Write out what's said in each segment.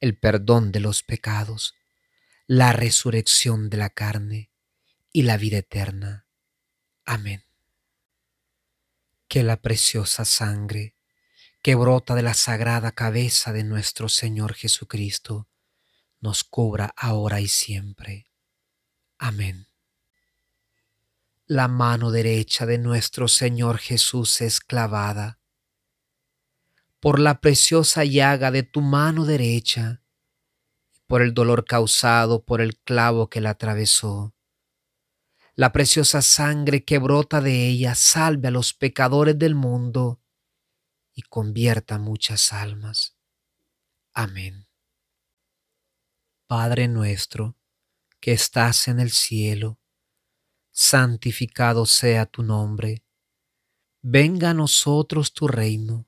el perdón de los pecados, la resurrección de la carne y la vida eterna. Amén. Que la preciosa sangre que brota de la sagrada cabeza de nuestro Señor Jesucristo nos cubra ahora y siempre. Amén. La mano derecha de nuestro Señor Jesús es clavada por la preciosa llaga de tu mano derecha, y por el dolor causado por el clavo que la atravesó. La preciosa sangre que brota de ella salve a los pecadores del mundo y convierta muchas almas. Amén. Padre nuestro, que estás en el cielo, santificado sea tu nombre. Venga a nosotros tu reino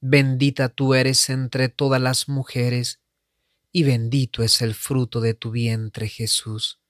Bendita tú eres entre todas las mujeres, y bendito es el fruto de tu vientre Jesús.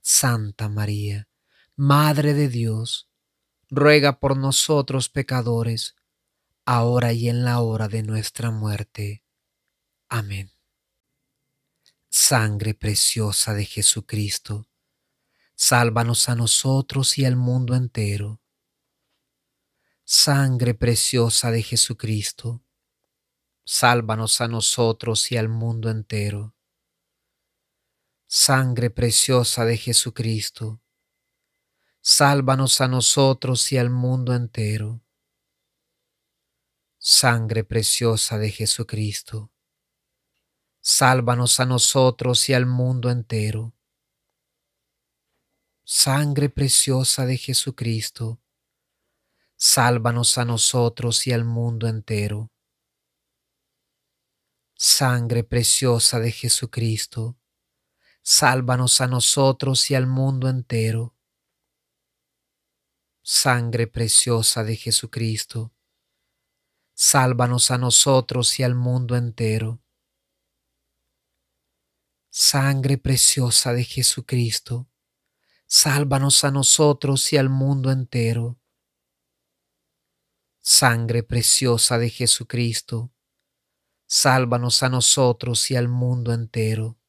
Santa María, Madre de Dios, ruega por nosotros pecadores, ahora y en la hora de nuestra muerte. Amén. Sangre preciosa de Jesucristo, sálvanos a nosotros y al mundo entero sangre preciosa de Jesucristo, sálvanos a nosotros y al mundo entero. Sangre preciosa de Jesucristo, sálvanos a nosotros y al mundo entero. Sangre preciosa de Jesucristo, sálvanos a nosotros y al mundo entero. Sangre preciosa de Jesucristo, sálvanos a nosotros y al mundo entero. Sangre preciosa de Jesucristo, sálvanos a nosotros y al mundo entero. Sangre preciosa de Jesucristo, sálvanos a nosotros y al mundo entero. Sangre preciosa de Jesucristo, sálvanos a nosotros y al mundo entero. Sangre preciosa de Jesucristo, sálvanos a nosotros y al mundo entero.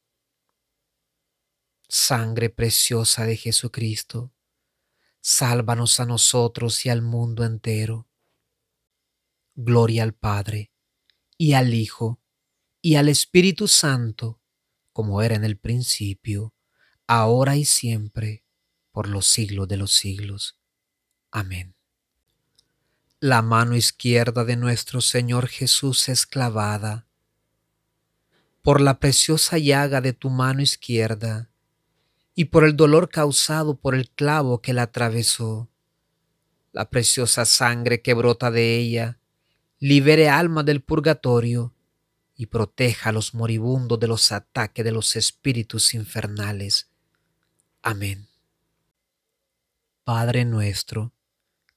Sangre preciosa de Jesucristo, sálvanos a nosotros y al mundo entero. Gloria al Padre, y al Hijo, y al Espíritu Santo, como era en el principio, ahora y siempre, por los siglos de los siglos. Amén la mano izquierda de nuestro Señor Jesús es clavada. Por la preciosa llaga de tu mano izquierda y por el dolor causado por el clavo que la atravesó, la preciosa sangre que brota de ella libere alma del purgatorio y proteja a los moribundos de los ataques de los espíritus infernales. Amén. Padre nuestro,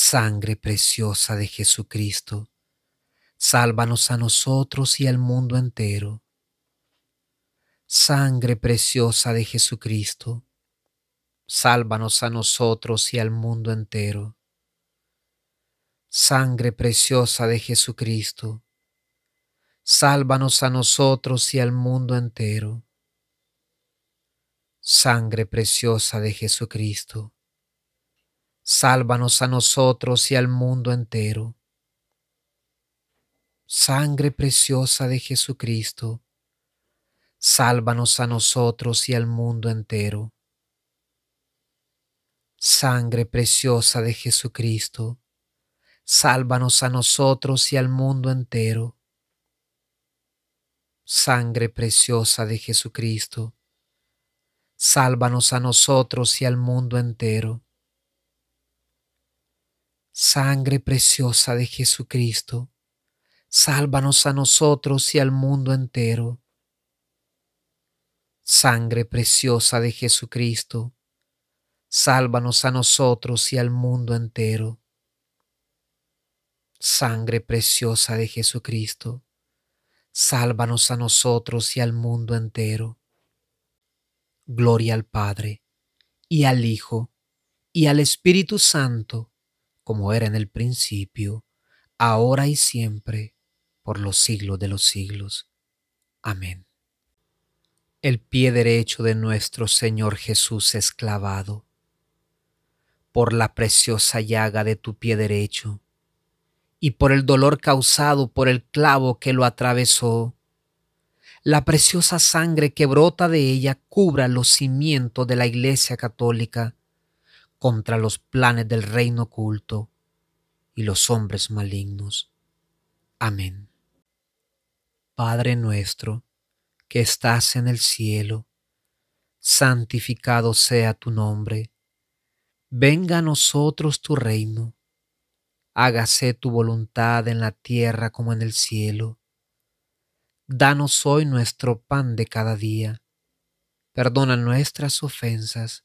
Sangre preciosa de Jesucristo, sálvanos a nosotros y al mundo entero. Sangre preciosa de Jesucristo, sálvanos a nosotros y al mundo entero. Sangre preciosa de Jesucristo, sálvanos a nosotros y al mundo entero. Sangre preciosa de Jesucristo, sálvanos a nosotros y al mundo entero. Sangre preciosa de Jesucristo, sálvanos a nosotros y al mundo entero. Sangre preciosa de Jesucristo, sálvanos a nosotros y al mundo entero. Sangre preciosa de Jesucristo, sálvanos a nosotros y al mundo entero. Sangre preciosa de Jesucristo, sálvanos a nosotros y al mundo entero. Sangre preciosa de Jesucristo, sálvanos a nosotros y al mundo entero. Sangre preciosa de Jesucristo, sálvanos a nosotros y al mundo entero. Gloria al Padre, y al Hijo, y al Espíritu Santo como era en el principio, ahora y siempre, por los siglos de los siglos. Amén. El pie derecho de nuestro Señor Jesús es clavado. Por la preciosa llaga de tu pie derecho, y por el dolor causado por el clavo que lo atravesó, la preciosa sangre que brota de ella cubra los cimientos de la Iglesia Católica contra los planes del reino oculto y los hombres malignos. Amén. Padre nuestro, que estás en el cielo, santificado sea tu nombre. Venga a nosotros tu reino. Hágase tu voluntad en la tierra como en el cielo. Danos hoy nuestro pan de cada día. Perdona nuestras ofensas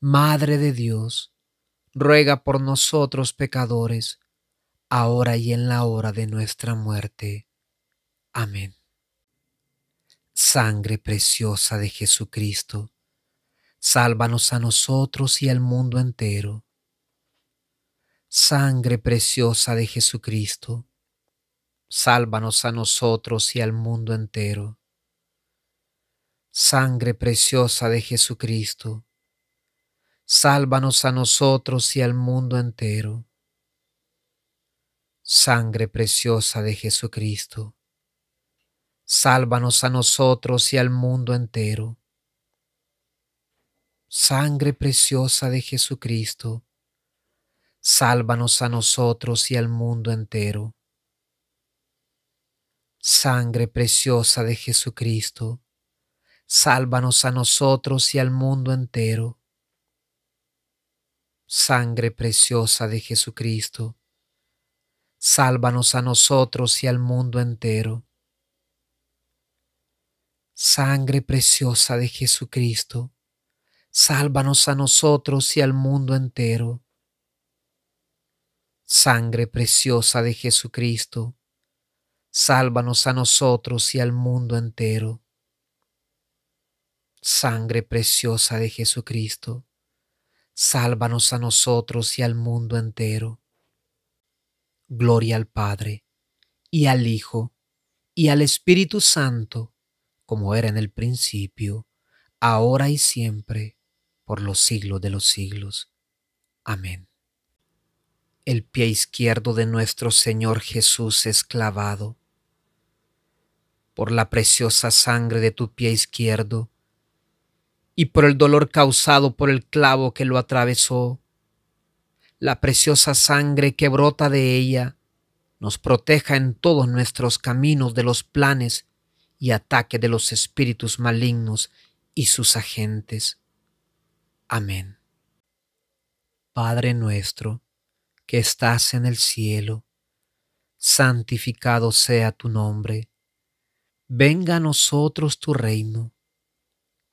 Madre de Dios, ruega por nosotros pecadores, ahora y en la hora de nuestra muerte. Amén. Sangre preciosa de Jesucristo, sálvanos a nosotros y al mundo entero. Sangre preciosa de Jesucristo, sálvanos a nosotros y al mundo entero. Sangre preciosa de Jesucristo, sálvanos a nosotros y al mundo entero. Sangre preciosa de Jesucristo, sálvanos a nosotros y al mundo entero. Sangre preciosa de Jesucristo, sálvanos a nosotros y al mundo entero. Sangre preciosa de Jesucristo, sálvanos a nosotros y al mundo entero Sangre preciosa de Jesucristo, sálvanos a nosotros y al mundo entero. Sangre preciosa de Jesucristo, sálvanos a nosotros y al mundo entero. Sangre preciosa de Jesucristo, sálvanos a nosotros y al mundo entero. Sangre preciosa de Jesucristo, sálvanos a nosotros y al mundo entero. Gloria al Padre, y al Hijo, y al Espíritu Santo, como era en el principio, ahora y siempre, por los siglos de los siglos. Amén. El pie izquierdo de nuestro Señor Jesús es clavado. Por la preciosa sangre de tu pie izquierdo, y por el dolor causado por el clavo que lo atravesó. La preciosa sangre que brota de ella nos proteja en todos nuestros caminos de los planes y ataque de los espíritus malignos y sus agentes. Amén. Padre nuestro, que estás en el cielo, santificado sea tu nombre. Venga a nosotros tu reino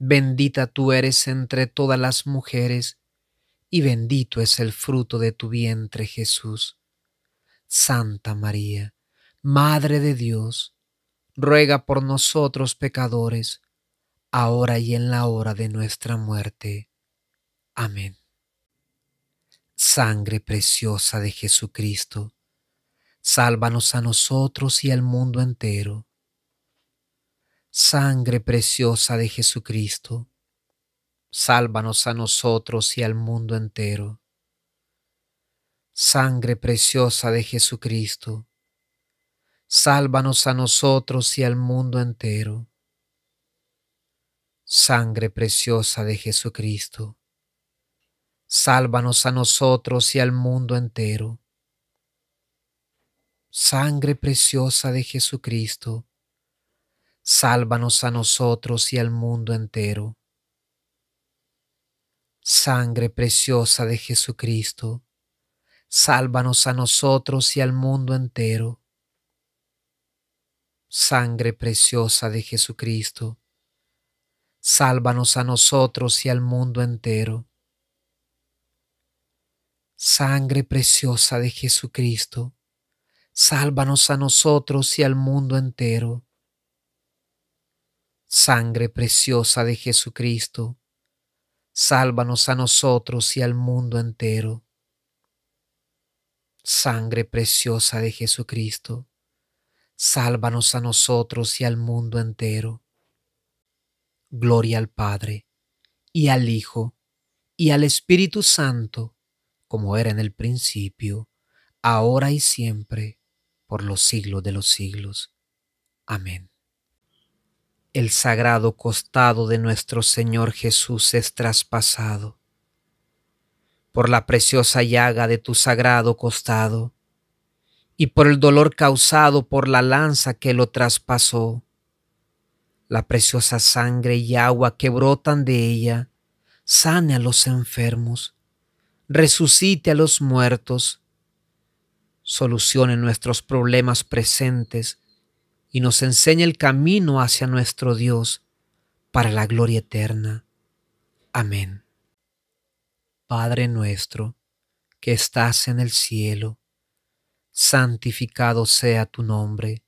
Bendita tú eres entre todas las mujeres, y bendito es el fruto de tu vientre Jesús. Santa María, Madre de Dios, ruega por nosotros pecadores, ahora y en la hora de nuestra muerte. Amén. Sangre preciosa de Jesucristo, sálvanos a nosotros y al mundo entero Sangre preciosa de Jesucristo, sálvanos a nosotros y al mundo entero. Sangre preciosa de Jesucristo, sálvanos a nosotros y al mundo entero. Sangre preciosa de Jesucristo, sálvanos a nosotros y al mundo entero. Sangre preciosa de Jesucristo, sálvanos a nosotros y al mundo entero. Sangre preciosa de Jesucristo, sálvanos a nosotros y al mundo entero. Sangre preciosa de Jesucristo, sálvanos a nosotros y al mundo entero. Sangre preciosa de Jesucristo, sálvanos a nosotros y al mundo entero. Sangre preciosa de Jesucristo, sálvanos a nosotros y al mundo entero. Sangre preciosa de Jesucristo, sálvanos a nosotros y al mundo entero. Gloria al Padre, y al Hijo, y al Espíritu Santo, como era en el principio, ahora y siempre, por los siglos de los siglos. Amén el sagrado costado de nuestro Señor Jesús es traspasado. Por la preciosa llaga de tu sagrado costado, y por el dolor causado por la lanza que lo traspasó, la preciosa sangre y agua que brotan de ella, sane a los enfermos, resucite a los muertos, solucione nuestros problemas presentes, y nos enseña el camino hacia nuestro Dios para la gloria eterna. Amén. Padre nuestro, que estás en el cielo, santificado sea tu nombre.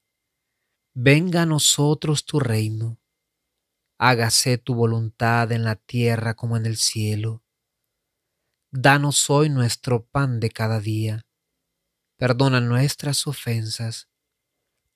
Venga a nosotros tu reino. Hágase tu voluntad en la tierra como en el cielo. Danos hoy nuestro pan de cada día. Perdona nuestras ofensas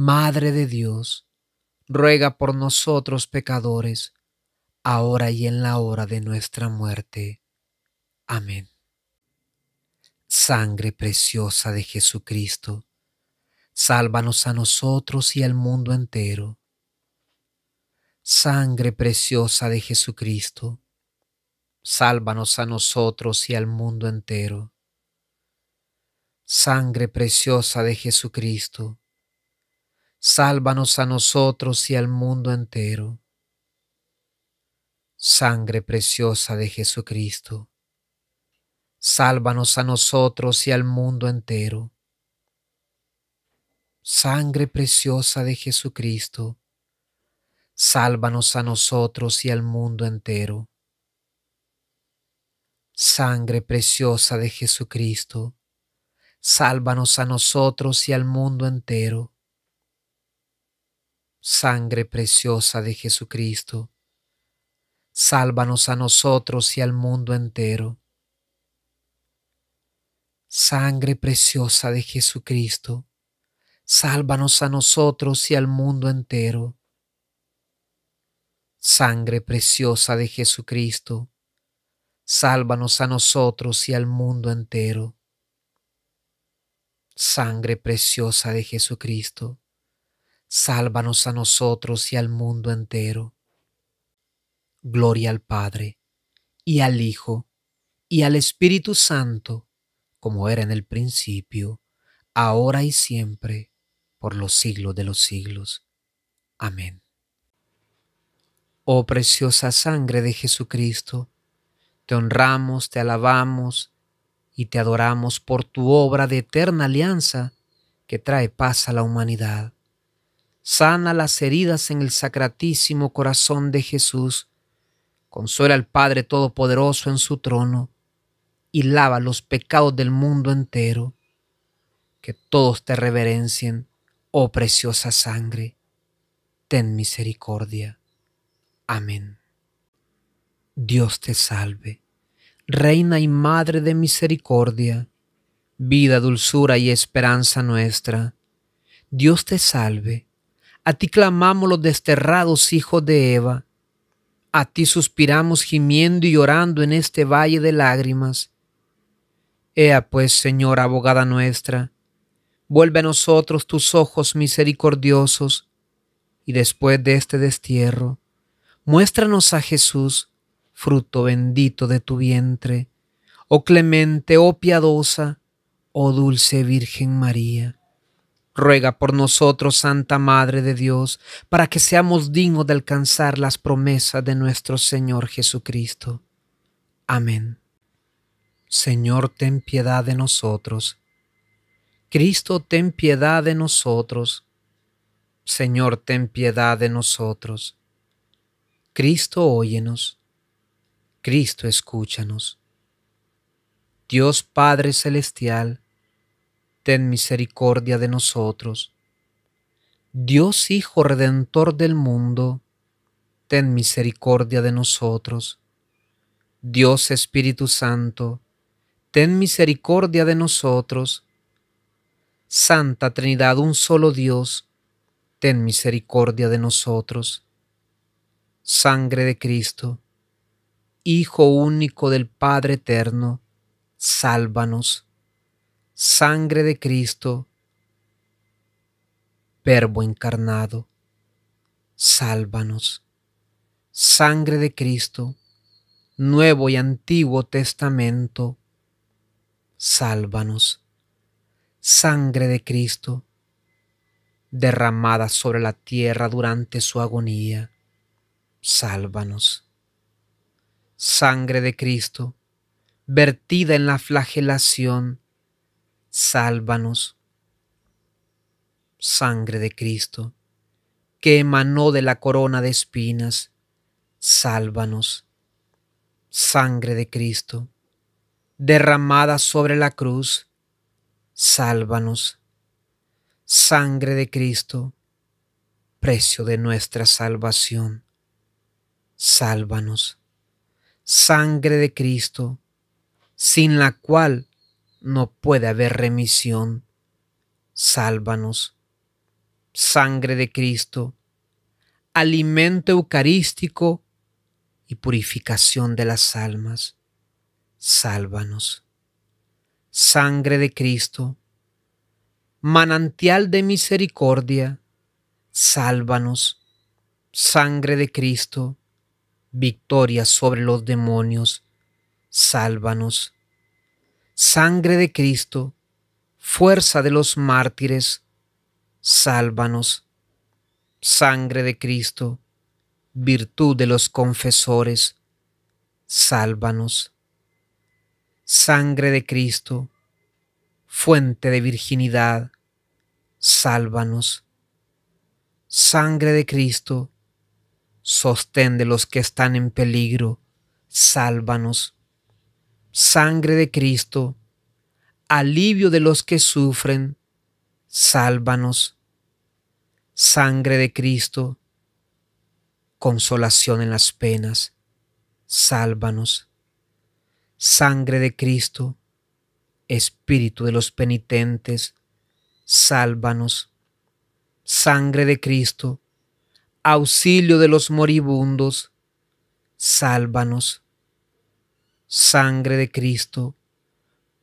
Madre de Dios, ruega por nosotros pecadores, ahora y en la hora de nuestra muerte. Amén. Sangre preciosa de Jesucristo, sálvanos a nosotros y al mundo entero. Sangre preciosa de Jesucristo, sálvanos a nosotros y al mundo entero. Sangre preciosa de Jesucristo, sálvanos a nosotros y al mundo entero. Sangre preciosa de Jesucristo, sálvanos a nosotros y al mundo entero. Sangre preciosa de Jesucristo, sálvanos a nosotros y al mundo entero. Sangre preciosa de Jesucristo, sálvanos a nosotros y al mundo entero sangre preciosa de Jesucristo, sálvanos a nosotros y al mundo entero. Sangre preciosa de Jesucristo, sálvanos a nosotros y al mundo entero. Sangre preciosa de Jesucristo, sálvanos a nosotros y al mundo entero. Sangre preciosa de Jesucristo sálvanos a nosotros y al mundo entero. Gloria al Padre, y al Hijo, y al Espíritu Santo, como era en el principio, ahora y siempre, por los siglos de los siglos. Amén. Oh preciosa sangre de Jesucristo, te honramos, te alabamos y te adoramos por tu obra de eterna alianza que trae paz a la humanidad sana las heridas en el sacratísimo corazón de Jesús, consuela al Padre Todopoderoso en su trono y lava los pecados del mundo entero. Que todos te reverencien, oh preciosa sangre, ten misericordia. Amén. Dios te salve, Reina y Madre de Misericordia, vida, dulzura y esperanza nuestra. Dios te salve a ti clamamos los desterrados hijos de Eva. A ti suspiramos gimiendo y llorando en este valle de lágrimas. Ea pues, Señora abogada nuestra, vuelve a nosotros tus ojos misericordiosos, y después de este destierro, muéstranos a Jesús, fruto bendito de tu vientre. Oh clemente, oh piadosa, oh dulce Virgen María. Ruega por nosotros, Santa Madre de Dios, para que seamos dignos de alcanzar las promesas de nuestro Señor Jesucristo. Amén. Señor, ten piedad de nosotros. Cristo, ten piedad de nosotros. Señor, ten piedad de nosotros. Cristo, óyenos. Cristo, escúchanos. Dios Padre Celestial, ten misericordia de nosotros. Dios Hijo Redentor del mundo, ten misericordia de nosotros. Dios Espíritu Santo, ten misericordia de nosotros. Santa Trinidad, un solo Dios, ten misericordia de nosotros. Sangre de Cristo, Hijo único del Padre Eterno, sálvanos sangre de Cristo, Verbo encarnado, sálvanos. Sangre de Cristo, Nuevo y Antiguo Testamento, sálvanos. Sangre de Cristo, derramada sobre la tierra durante su agonía, sálvanos. Sangre de Cristo, vertida en la flagelación, sálvanos. Sangre de Cristo, que emanó de la corona de espinas, sálvanos. Sangre de Cristo, derramada sobre la cruz, sálvanos. Sangre de Cristo, precio de nuestra salvación, sálvanos. Sangre de Cristo, sin la cual no puede haber remisión. Sálvanos. Sangre de Cristo, alimento eucarístico y purificación de las almas. Sálvanos. Sangre de Cristo, manantial de misericordia, sálvanos. Sangre de Cristo, victoria sobre los demonios, sálvanos sangre de Cristo, fuerza de los mártires, sálvanos. Sangre de Cristo, virtud de los confesores, sálvanos. Sangre de Cristo, fuente de virginidad, sálvanos. Sangre de Cristo, sostén de los que están en peligro, sálvanos sangre de Cristo, alivio de los que sufren, sálvanos. Sangre de Cristo, consolación en las penas, sálvanos. Sangre de Cristo, Espíritu de los penitentes, sálvanos. Sangre de Cristo, auxilio de los moribundos, sálvanos sangre de Cristo,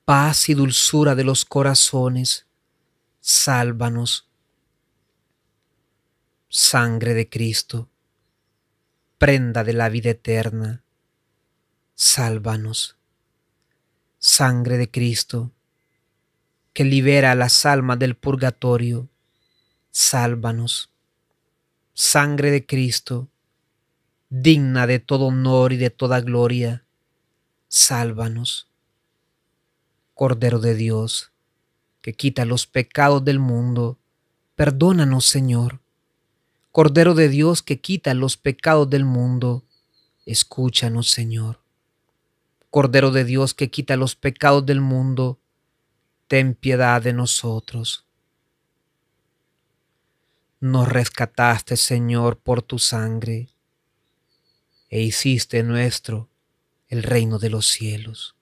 paz y dulzura de los corazones, sálvanos. Sangre de Cristo, prenda de la vida eterna, sálvanos. Sangre de Cristo, que libera a las almas del purgatorio, sálvanos. Sangre de Cristo, digna de todo honor y de toda gloria, sálvanos. Cordero de Dios, que quita los pecados del mundo, perdónanos, Señor. Cordero de Dios, que quita los pecados del mundo, escúchanos, Señor. Cordero de Dios, que quita los pecados del mundo, ten piedad de nosotros. Nos rescataste, Señor, por tu sangre, e hiciste nuestro reino de los cielos.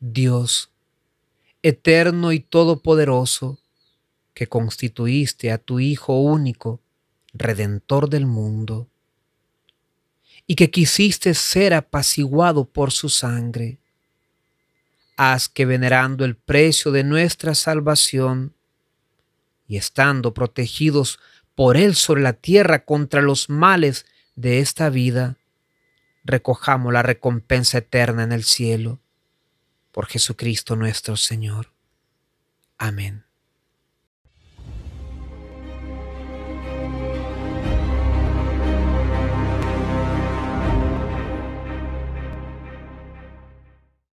Dios, eterno y todopoderoso, que constituiste a tu Hijo único, Redentor del mundo, y que quisiste ser apaciguado por su sangre. Haz que venerando el precio de nuestra salvación y estando protegidos por Él sobre la tierra contra los males de esta vida, recojamos la recompensa eterna en el cielo. Por Jesucristo nuestro Señor. Amén.